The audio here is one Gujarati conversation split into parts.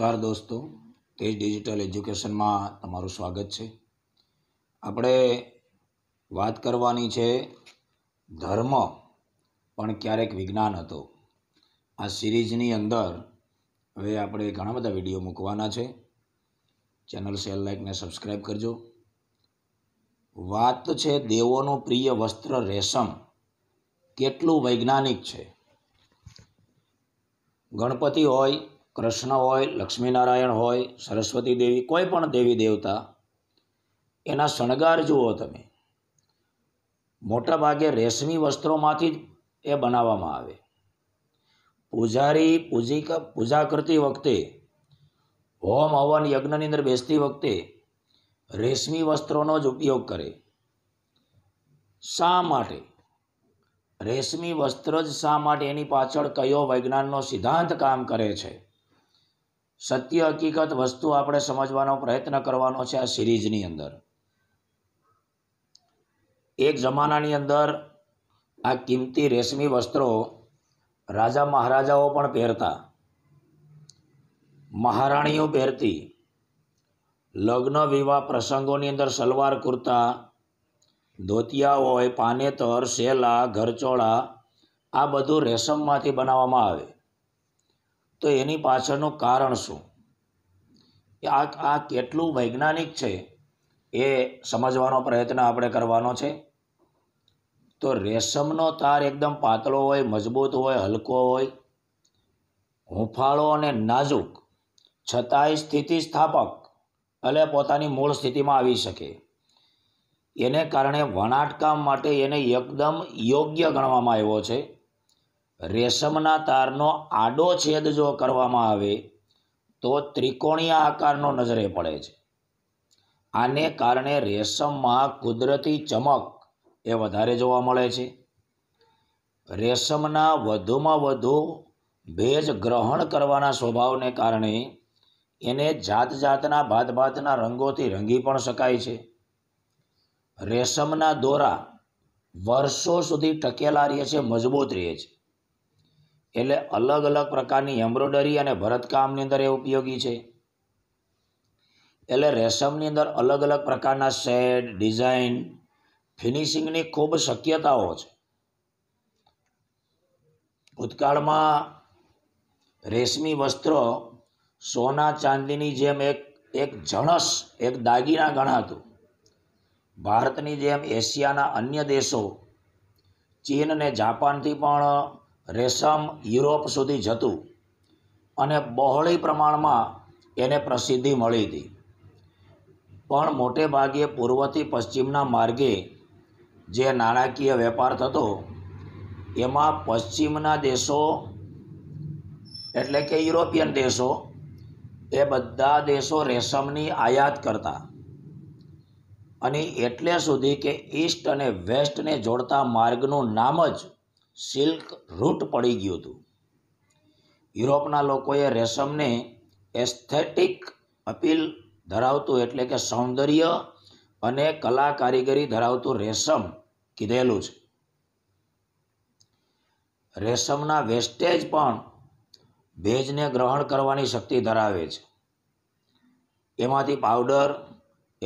નમસ્કાર દોસ્તો તેજ ડિજિટલ એજ્યુકેશનમાં તમારું સ્વાગત છે આપણે વાત કરવાની છે ધર્મ પણ ક્યારેક વિજ્ઞાન હતો આ સિરીઝની અંદર હવે આપણે ઘણા બધા વિડીયો મૂકવાના છે ચેનલ સેલ લાઇકને સબસ્ક્રાઇબ કરજો વાત છે દેવોનું પ્રિય વસ્ત્ર રેશમ કેટલું વૈજ્ઞાનિક છે ગણપતિ હોય કૃષ્ણ હોય લક્ષ્મીનારાયણ હોય સરસ્વતી દેવી કોઈ પણ દેવી દેવતા એના શણગાર જુઓ તમે મોટા ભાગે રેશમી વસ્ત્રોમાંથી જ એ બનાવવામાં આવે પૂજારી પૂજિકા પૂજા કરતી વખતે હોમ હવન યજ્ઞની અંદર બેસતી વખતે રેશમી વસ્ત્રોનો જ ઉપયોગ કરે શા માટે રેશમી વસ્ત્ર જ શા માટે એની પાછળ કયો વૈજ્ઞાનનો સિદ્ધાંત કામ કરે છે સત્ય હકીકત વસ્તુ આપણે સમજવાનો પ્રયત્ન કરવાનો છે આ સિરીઝની અંદર એક જમાનાની અંદર આ કિંમતી રેશમી વસ્ત્રો રાજા મહારાજાઓ પણ પહેરતા મહારાણીઓ પહેરતી લગ્ન વિવાહ પ્રસંગોની અંદર સલવાર કુર્તા ધોતિયા હોય પાનેતર શેલા ઘરચોળા આ બધું રેશમમાંથી બનાવવામાં આવે તો એની પાછળનું કારણ શું આ આ કેટલું વૈજ્ઞાનિક છે એ સમજવાનો પ્રયત્ન આપણે કરવાનો છે તો રેશમનો તાર એકદમ પાતળો હોય મજબૂત હોય હલકો હોય હુંફાળો અને નાજુક છતાંય સ્થિતિસ્થાપક એટલે પોતાની મૂળ સ્થિતિમાં આવી શકે એને કારણે વણાટકામ માટે એને એકદમ યોગ્ય ગણવામાં આવ્યો છે રેશમના તારનો આડો છેદ જો કરવામાં આવે તો ત્રિકોણીય આકારનો નજરે પડે છે આને કારણે રેશમમાં કુદરતી ચમક એ વધારે જોવા મળે છે રેશમના વધુમાં વધુ ભેજ ગ્રહણ કરવાના સ્વભાવને કારણે એને જાત જાતના ભાત ભાતના રંગોથી રંગી પણ શકાય છે રેશમના દોરા વર્ષો સુધી ટકેલા રહે છે મજબૂત રહે છે એટલે અલગ અલગ પ્રકારની એમ્બ્રોડરી અને ભરતકામની અંદર એ ઉપયોગી છે એટલે રેશમની અંદર અલગ અલગ પ્રકારના શેડ ડિઝાઇન ફિનિશિંગની ખૂબ શક્યતાઓ છે ભૂતકાળમાં રેશમી વસ્ત્રો સોના ચાંદીની જેમ એક એક જણસ એક દાગીના ગણાતું ભારતની જેમ એશિયાના અન્ય દેશો ચીન અને જાપાનથી પણ રેશમ યુરોપ સુધી જતું અને બહોળી પ્રમાણમાં એને પ્રસિદ્ધિ મળી હતી પણ મોટે ભાગે પૂર્વથી પશ્ચિમના માર્ગે જે નાણાકીય વેપાર થતો એમાં પશ્ચિમના દેશો એટલે કે યુરોપિયન દેશો એ બધા દેશો રેશમની આયાત કરતા અને એટલે સુધી કે ઈસ્ટ અને વેસ્ટને જોડતા માર્ગનું નામ જ સિલ્ક રૂટ પડી ગયું હતું યુરોપના લોકોએ રેશમને એસ્થેટિક અપીલ ધરાવતું એટલે કે સૌંદર્ય અને કલા કારીગરી ધરાવતું રેશમ કીધેલું છે રેશમના વેસ્ટેજ પણ ભેજને ગ્રહણ કરવાની શક્તિ ધરાવે છે એમાંથી પાવડર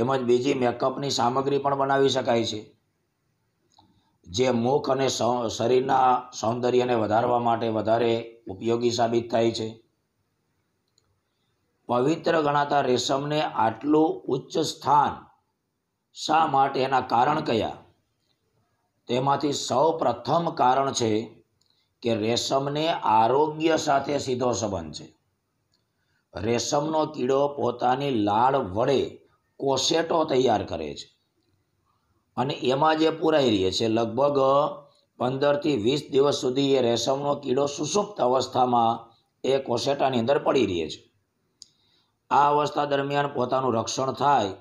એમજ બીજી મેકઅપની સામગ્રી પણ બનાવી શકાય છે જે મુખ અને શરીરના સૌંદર્યને વધારવા માટે વધારે ઉપયોગી સાબિત થાય છે પવિત્ર ગણાતા રેશમને આટલું ઉચ્ચ સ્થાન શા માટે એના કારણ કયા તેમાંથી સૌ પ્રથમ કારણ છે કે રેશમને આરોગ્ય સાથે સીધો સંબંધ છે રેશમનો કીડો પોતાની લાળ વડે કોસેટો તૈયાર કરે છે અને એમાં જે પુરાઈ રહી છે લગભગ પંદરથી વીસ દિવસ સુધી એ રેશમનો કીડો સુસુપ્ત અવસ્થામાં એ કોસેટાની અંદર પડી રહે છે આ અવસ્થા દરમિયાન પોતાનું રક્ષણ થાય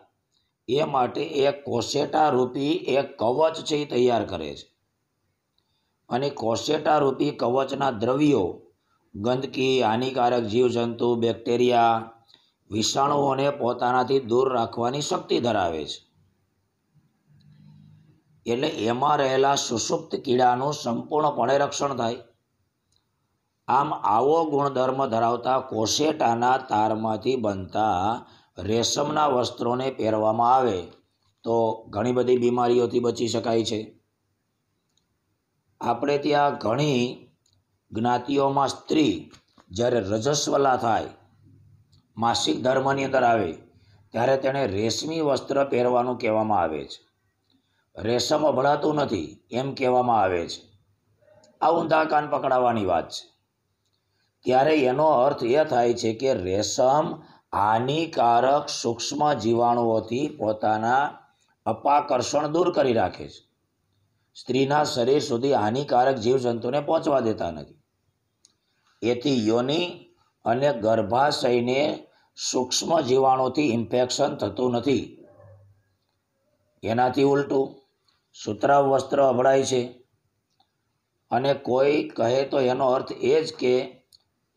એ માટે એ કોસેટા રૂપી એક કવચ છે એ તૈયાર કરે છે અને કોસેટા રૂપી કવચના દ્રવ્યો ગંદકી હાનિકારક જીવજંતુ બેક્ટેરિયા વિષાણુઓને પોતાનાથી દૂર રાખવાની શક્તિ ધરાવે છે એટલે એમાં રહેલા સુષુપ્ત કીડાનું સંપૂર્ણપણે રક્ષણ થાય આમ આવો ગુણધર્મ ધરાવતા કોસેટાના તારમાંથી બનતા રેશમના વસ્ત્રોને પહેરવામાં આવે તો ઘણી બધી બીમારીઓથી બચી શકાય છે આપણે ત્યાં ઘણી જ્ઞાતિઓમાં સ્ત્રી જ્યારે રજસ્વલા થાય માસિક ધર્મની અંદર આવે ત્યારે તેણે રેશમી વસ્ત્ર પહેરવાનું કહેવામાં આવે છે રેશમ અભળાતું નથી એમ કહેવામાં આવે છે આ ઊંધા કાન પકડાવાની વાત છે ત્યારે એનો અર્થ એ થાય છે કે રેશમ હાનિકારક સૂક્ષ્મ જીવાણુઓથી પોતાના અપાકર્ષણ દૂર કરી રાખે છે સ્ત્રીના શરીર સુધી હાનિકારક જીવજંતુને પહોંચવા દેતા નથી એથી યોનિ અને ગર્ભાશયને સૂક્ષ્મ જીવાણુથી ઇન્ફેક્શન થતું નથી એનાથી ઉલટું સુતરાઉ વસ્ત્ર અભળાય છે અને કોઈ કહે તો એનો અર્થ એ જ કે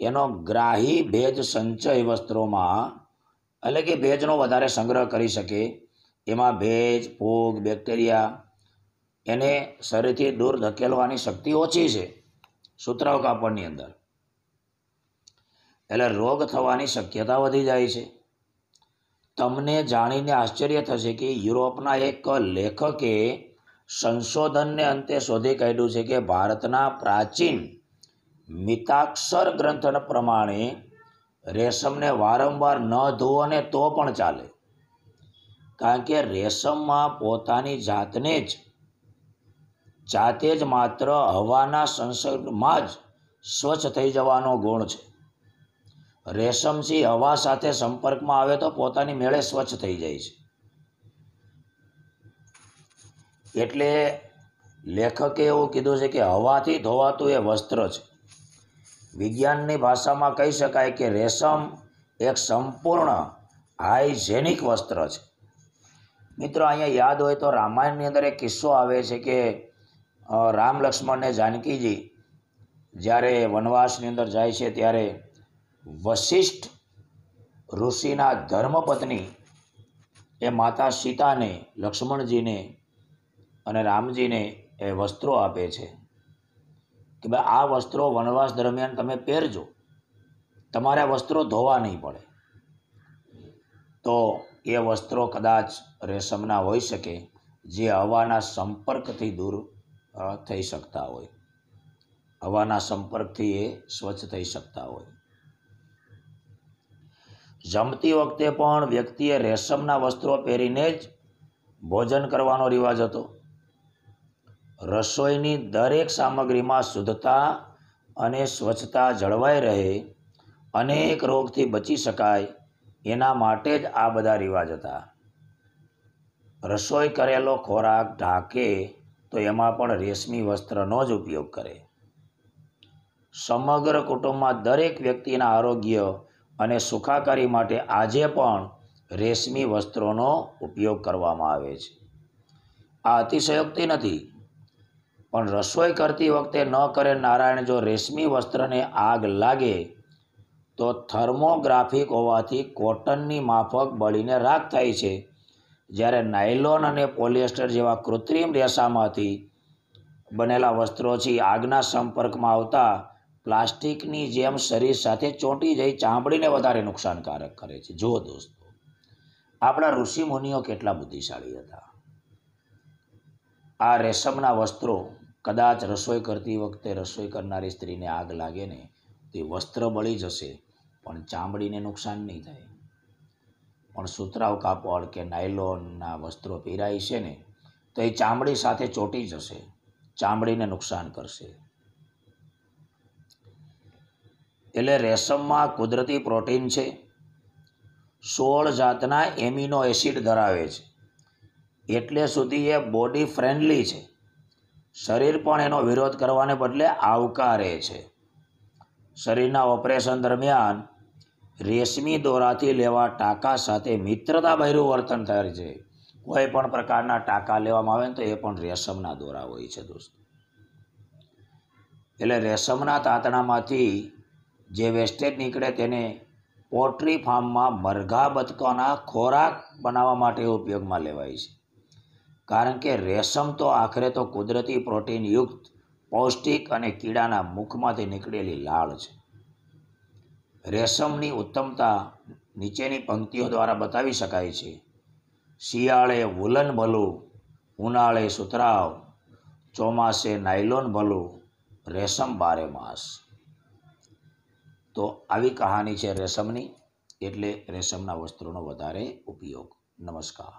એનો ગ્રાહી ભેજ સંચય વસ્ત્રોમાં એટલે કે ભેજનો વધારે સંગ્રહ કરી શકે એમાં ભેજ ફોગ બેક્ટેરિયા એને શરીરથી દૂર ધકેલવાની શક્તિ ઓછી છે સુતરાઉ કાપડની અંદર એટલે રોગ થવાની શક્યતા વધી જાય છે તમને જાણીને આશ્ચર્ય થશે કે યુરોપના એક લેખકે સંશોધનને અંતે શોધી કાઢ્યું છે કે ભારતના પ્રાચીન મિતાક્ષર ગ્રંથ પ્રમાણે રેશમને વારંવાર ન ધોવો ને તો પણ ચાલે કારણ કે રેશમમાં પોતાની જાતને જ જાતે જ માત્ર હવાના સંસર્ગમાં જ સ્વચ્છ થઈ જવાનો ગુણ છે રેશમસિંહ હવા સાથે સંપર્કમાં આવે તો પોતાની મેળે સ્વચ્છ થઈ જાય છે એટલે લેખકે એવું કીધું છે કે હવાથી ધોવાતું એ વસ્ત્ર છે વિજ્ઞાનની ભાષામાં કહી શકાય કે રેશમ એક સંપૂર્ણ હાઇજેનિક વસ્ત્ર છે મિત્રો અહીંયા યાદ હોય તો રામાયણની અંદર એક કિસ્સો આવે છે કે રામ લક્ષ્મણને જાનકીજી જ્યારે વનવાસની અંદર જાય છે ત્યારે વશિષ્ઠ ઋષિના ધર્મપત્ની એ માતા સીતાને લક્ષ્મણજીને અને રામજીને એ વસ્ત્રો આપે છે કે ભાઈ આ વસ્ત્રો વનવાસ દરમિયાન તમે પહેરજો તમારે વસ્ત્રો ધોવા નહીં પડે તો એ વસ્ત્રો કદાચ રેશમના હોઈ શકે જે હવાના સંપર્કથી દૂર થઈ શકતા હોય હવાના સંપર્કથી એ સ્વચ્છ થઈ શકતા હોય જમતી વખતે પણ વ્યક્તિએ રેશમના વસ્ત્રો પહેરીને જ ભોજન કરવાનો રિવાજ હતો રસોઈની દરેક સામગ્રીમાં શુદ્ધતા અને સ્વચ્છતા જળવાઈ રહે અનેક રોગથી બચી શકાય એના માટે જ આ બધા રિવાજ હતા રસોઈ કરેલો ખોરાક ઢાંકે તો એમાં પણ રેશમી વસ્ત્રનો જ ઉપયોગ કરે સમગ્ર કુટુંબમાં દરેક વ્યક્તિના આરોગ્ય અને સુખાકારી માટે આજે પણ રેશમી વસ્ત્રોનો ઉપયોગ કરવામાં આવે છે આ અતિશયોક્તિ નથી પણ રસોઈ કરતી વખતે ન કરે નારાયણ જો રેશમી વસ્ત્રને આગ લાગે તો થર્મોગ્રાફિક હોવાથી કોટનની માફક બળીને રાખ થાય છે જ્યારે નાયલોન અને પોલિએસ્ટર જેવા કૃત્રિમ રેસામાંથી બનેલા વસ્ત્રોથી આગના સંપર્કમાં આવતા પ્લાસ્ટિકની જેમ શરીર સાથે ચોંટી જઈ ચામડીને વધારે નુકસાનકારક કરે છે જુઓ દોસ્તો આપણા ઋષિ મુનિઓ કેટલા બુદ્ધિશાળી હતા આ રેશમના વસ્ત્રો કદાચ રસોઈ કરતી વખતે રસોઈ કરનારી સ્ત્રીને આગ લાગે ને તે વસ્ત્ર બળી જશે પણ ચામડીને નુકસાન નહીં થાય પણ સુતરાવ કાપડ કે નાયલોનના વસ્ત્રો પહેરાય છે ને તો એ ચામડી સાથે ચોટી જશે ચામડીને નુકસાન કરશે એટલે રેશમમાં કુદરતી પ્રોટીન છે સોળ જાતના એમિનો એસિડ ધરાવે છે એટલે સુધી એ બોડી ફ્રેન્ડલી છે શરીર પણ એનો વિરોધ કરવાને બદલે આવકારે છે શરીરના ઓપરેશન દરમિયાન રેશમી દોરાથી લેવા ટાંકા સાથે મિત્રતાભર્યું વર્તન થાય છે કોઈ પણ પ્રકારના ટાંકા લેવામાં આવે ને તો એ પણ રેશમના દોરા હોય છે દોસ્તો એટલે રેશમના તાંતણામાંથી જે વેસ્ટેજ નીકળે તેને પોલ્ટ્રી ફાર્મમાં મરઘા બતકોના ખોરાક બનાવવા માટે ઉપયોગમાં લેવાય છે કારણ કે રેશમ તો આખરે તો કુદરતી પ્રોટીનયુક્ત પૌષ્ટિક અને કીડાના મુખમાંથી નીકળેલી લાળ છે રેશમની ઉત્તમતા નીચેની પંક્તિઓ દ્વારા બતાવી શકાય છે શિયાળે વુલન ભલું ઉનાળે સુતરાવ ચોમાસે નાયલોન ભલું રેશમ બારે માસ તો આવી કહાની છે રેશમની એટલે રેશમના વસ્ત્રોનો વધારે ઉપયોગ નમસ્કાર